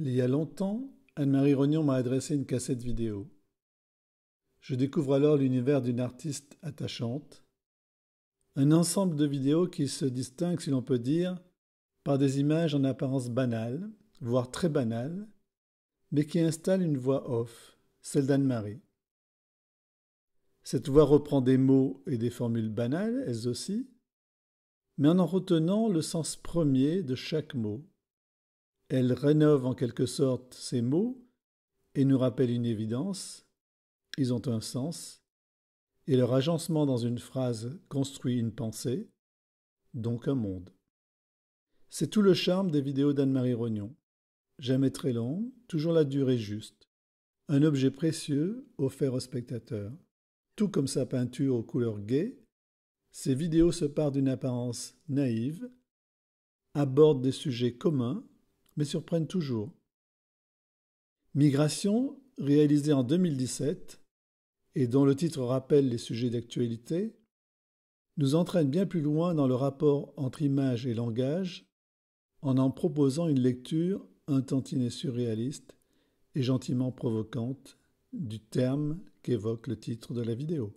Il y a longtemps, Anne-Marie Rognon m'a adressé une cassette vidéo. Je découvre alors l'univers d'une artiste attachante, un ensemble de vidéos qui se distingue, si l'on peut dire, par des images en apparence banales, voire très banales, mais qui installent une voix off, celle d'Anne-Marie. Cette voix reprend des mots et des formules banales, elles aussi, mais en en retenant le sens premier de chaque mot, elle rénove en quelque sorte ces mots et nous rappelle une évidence. Ils ont un sens. Et leur agencement dans une phrase construit une pensée, donc un monde. C'est tout le charme des vidéos d'Anne-Marie Rognon. Jamais très long, toujours la durée juste. Un objet précieux offert au spectateur. Tout comme sa peinture aux couleurs gaies, ses vidéos se parent d'une apparence naïve, abordent des sujets communs mais surprennent toujours. Migration, réalisée en 2017, et dont le titre rappelle les sujets d'actualité, nous entraîne bien plus loin dans le rapport entre image et langage, en en proposant une lecture un tantinet surréaliste et gentiment provocante du terme qu'évoque le titre de la vidéo.